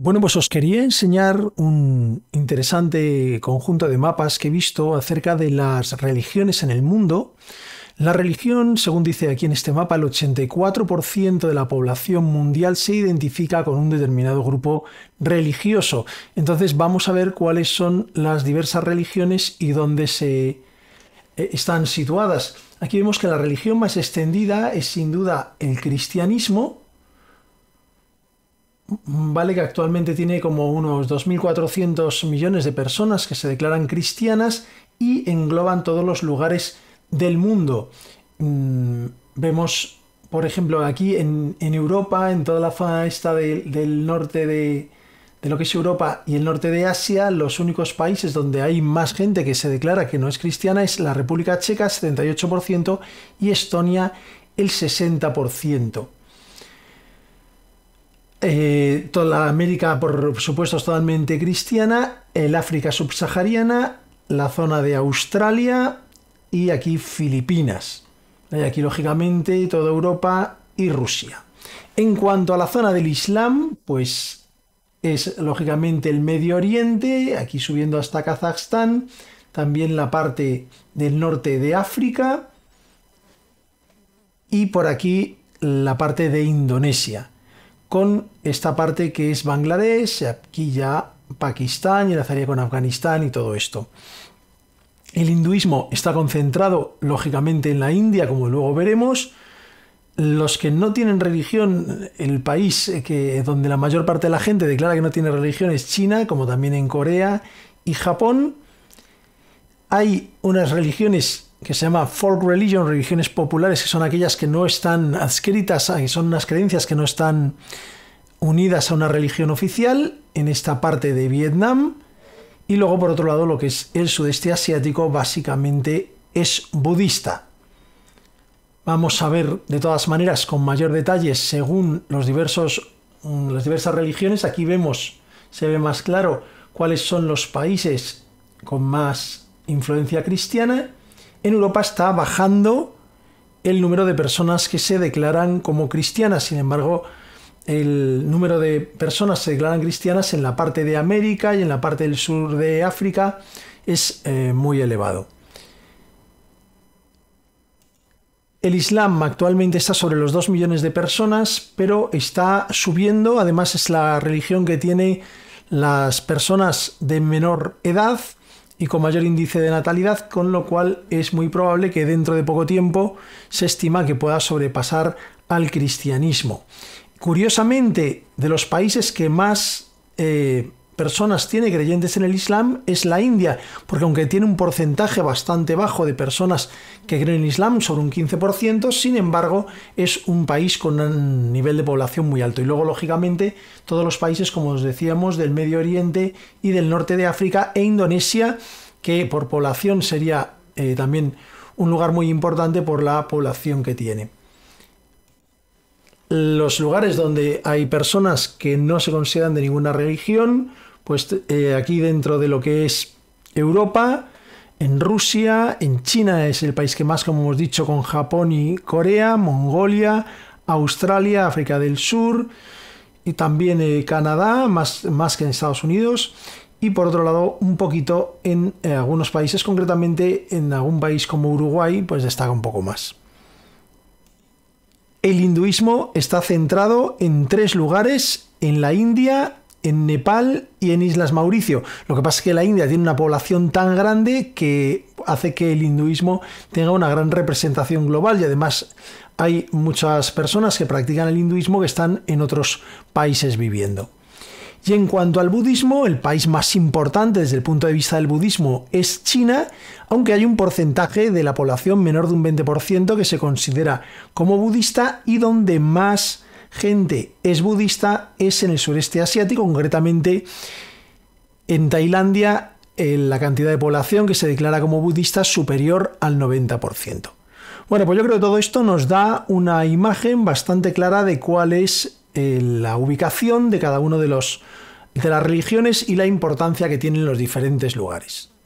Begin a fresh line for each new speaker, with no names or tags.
Bueno, pues os quería enseñar un interesante conjunto de mapas que he visto acerca de las religiones en el mundo. La religión, según dice aquí en este mapa, el 84% de la población mundial se identifica con un determinado grupo religioso. Entonces vamos a ver cuáles son las diversas religiones y dónde se eh, están situadas. Aquí vemos que la religión más extendida es sin duda el cristianismo, Vale que actualmente tiene como unos 2.400 millones de personas que se declaran cristianas y engloban todos los lugares del mundo. Mm, vemos, por ejemplo, aquí en, Europa, en toda la zona del norte de, de lo que es Europa y el norte de Asia, los únicos países donde hay más gente que se declara que no es cristiana es la República Checa, 78%, y Estonia, el 60%. Eh, toda la América, por supuesto, es totalmente cristiana, el África subsahariana, la zona de Australia y aquí Filipinas. Y aquí, lógicamente, toda Europa y Rusia. En cuanto a la zona del Islam, pues es lógicamente el Medio Oriente, aquí subiendo hasta Kazajstán, también la parte del norte de África y por aquí la parte de Indonesia con esta parte que es Bangladesh, aquí ya Pakistán, y enlazaría con Afganistán y todo esto. El hinduismo está concentrado, lógicamente, en la India, como luego veremos. Los que no tienen religión, el país que, donde la mayor parte de la gente declara que no tiene religión es China, como también en Corea y Japón. Hay unas religiones que se llama folk religion, religiones populares, que son aquellas que no están adscritas, y son unas creencias que no están unidas a una religión oficial en esta parte de Vietnam. Y luego, por otro lado, lo que es el sudeste asiático básicamente es budista. Vamos a ver de todas maneras con mayor detalle según los diversos, mm, las diversas religiones. Aquí vemos, se ve más claro cuáles son los países con más influencia cristiana en Europa está bajando el número de personas que se declaran como cristianas. Sin embargo, el número de personas que se declaran cristianas en la parte de América y en la parte del sur de África es eh, muy elevado. El Islam actualmente está sobre los 2 millones de personas, pero está subiendo. Además es la religión que tiene las personas de menor edad y con mayor índice de natalidad, con lo cual es muy probable que dentro de poco tiempo se estima que pueda sobrepasar al cristianismo. Curiosamente, de los países que más eh, personas tiene creyentes en el Islam es la India, porque aunque tiene un porcentaje bastante bajo de personas que creen en Islam, sobre un 15%, sin embargo es un país con un nivel de población muy alto. Y luego, lógicamente, todos los países, como os decíamos, del Medio Oriente y del norte de África e Indonesia, que por población sería eh, también un lugar muy importante por la población que tiene los lugares donde hay personas que no se consideran de ninguna religión pues eh, aquí dentro de lo que es Europa, en Rusia, en China es el país que más, como hemos dicho, con Japón y Corea, Mongolia, Australia, África del Sur y también eh, Canadá, más, más que en Estados Unidos. Y por otro lado, un poquito en, en eh, algunos países, concretamente en algún país como Uruguay, pues destaca un poco más. El hinduismo está centrado en tres lugares, en la India, en Nepal y en Islas Mauricio. Lo que pasa es que la India tiene una población tan grande que hace que el hinduismo tenga una gran representación global y además hay muchas personas que practican el hinduismo que están en otros países viviendo. Y en cuanto al budismo, el país más importante desde el punto de vista del budismo es China, aunque hay un porcentaje de la población menor de un 20% que se considera como budista y donde más gente es budista es en el sureste asiático, concretamente en Tailandia la cantidad de población que se declara como budista es superior al 90%. Bueno, pues yo creo que todo esto nos da una imagen bastante clara de cuál es eh, la ubicación de cada uno de las religiones y la importancia que tienen los diferentes lugares.